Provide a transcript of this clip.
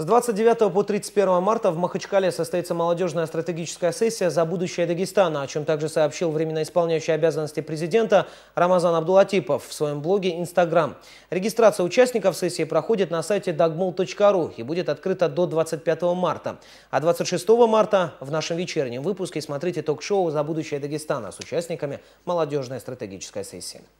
С 29 по 31 марта в Махачкале состоится молодежная стратегическая сессия «За будущее Дагестана», о чем также сообщил временно исполняющий обязанности президента Рамазан Абдулатипов в своем блоге Instagram. Регистрация участников сессии проходит на сайте dagmol.ru и будет открыта до 25 марта. А 26 марта в нашем вечернем выпуске смотрите ток-шоу «За будущее Дагестана» с участниками молодежной стратегической сессии.